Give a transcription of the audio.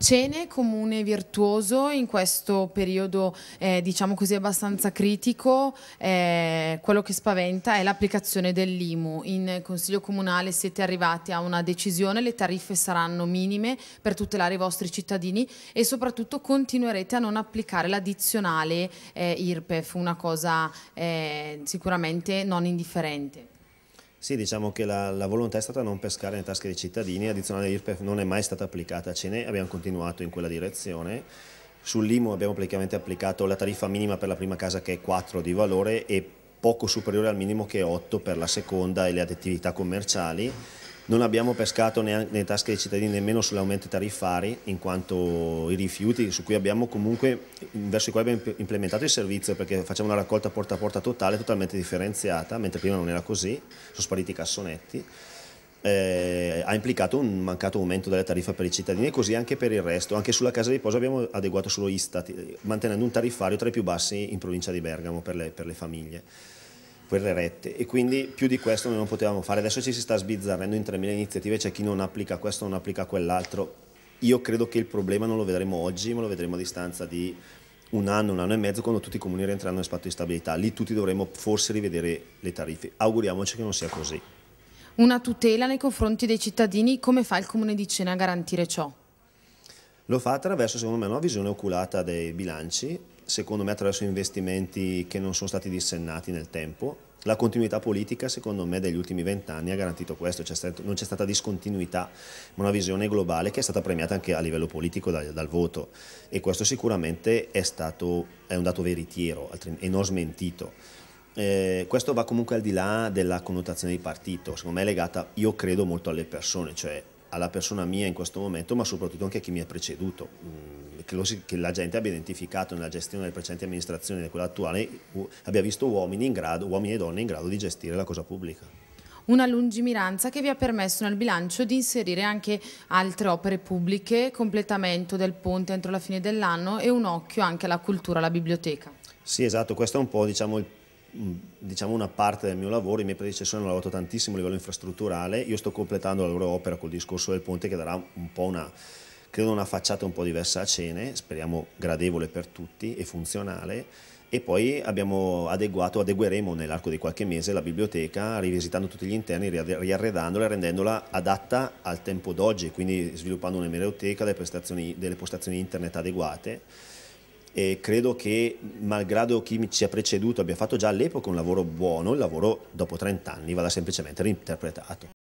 cene comune virtuoso in questo periodo eh, diciamo così abbastanza critico eh, quello che spaventa è l'applicazione dell'IMU in consiglio comunale siete arrivati a una decisione le tariffe saranno minime per tutelare i vostri cittadini e soprattutto continuerete a non applicare l'addizionale eh, IRPEF una cosa eh, sicuramente non indifferente sì, diciamo che la, la, volontà è stata non pescare nelle tasche dei cittadini, addizionale IRPEF non è mai stata applicata ce Cene, abbiamo continuato in quella direzione. Sull'IMU abbiamo praticamente applicato la tariffa minima per la prima casa che è 4 di valore e poco superiore al minimo che è 8 per la seconda e le attività commerciali non abbiamo pescato nelle tasche dei cittadini nemmeno sull'aumento aumenti tariffari, in quanto i rifiuti su cui abbiamo comunque, verso i quali abbiamo implementato il servizio, perché facciamo una raccolta porta a porta totale totalmente differenziata, mentre prima non era così, sono spariti i cassonetti. Eh, ha implicato un mancato aumento delle tariffe per i cittadini e così anche per il resto. Anche sulla casa di riposo abbiamo adeguato solo Istat, eh, mantenendo un tariffario tra i più bassi in provincia di Bergamo per le, per le famiglie quelle rette e quindi più di questo noi non potevamo fare. Adesso ci si sta sbizzarrendo in 3.000 iniziative, c'è chi non applica questo, non applica quell'altro. Io credo che il problema non lo vedremo oggi, ma lo vedremo a distanza di un anno, un anno e mezzo, quando tutti i comuni rientreranno nel spazio di stabilità. Lì tutti dovremo forse rivedere le tariffe. Auguriamoci che non sia così. Una tutela nei confronti dei cittadini, come fa il comune di Cena a garantire ciò? Lo fa attraverso, secondo me, una visione oculata dei bilanci secondo me attraverso investimenti che non sono stati dissennati nel tempo. La continuità politica, secondo me, degli ultimi vent'anni ha garantito questo, cioè non c'è stata discontinuità, ma una visione globale che è stata premiata anche a livello politico dal, dal voto e questo sicuramente è, stato, è un dato veritiero e non smentito. Eh, questo va comunque al di là della connotazione di partito, secondo me è legata, io credo, molto alle persone, cioè alla persona mia in questo momento, ma soprattutto anche a chi mi ha preceduto mm, che, lo, che, la gente abbia identificato nella gestione delle precedenti amministrazioni e quella attuale, abbia visto uomini, grado, uomini e donne in grado di gestire la cosa pubblica. Una lungimiranza che vi ha permesso nel bilancio di inserire anche altre opere pubbliche, completamento del ponte entro la fine dell'anno e un occhio anche alla cultura, alla biblioteca. Sì, esatto, questo è un po' diciamo, il mm, diciamo una parte del mio lavoro, i miei predecessori hanno lavorato tantissimo a livello infrastrutturale, io sto completando la loro opera col discorso del ponte che darà un po' una, credo una facciata un po' diversa a cene, speriamo gradevole per tutti e funzionale e poi abbiamo adeguato, adegueremo nell'arco di qualche mese la biblioteca rivisitando tutti gli interni, riarredandola e rendendola adatta al tempo d'oggi, quindi sviluppando un'emeroteca, delle, delle postazioni internet adeguate e credo che malgrado chi ci ha preceduto abbia fatto già all'epoca un lavoro buono, il lavoro dopo 30 anni vada semplicemente reinterpretato.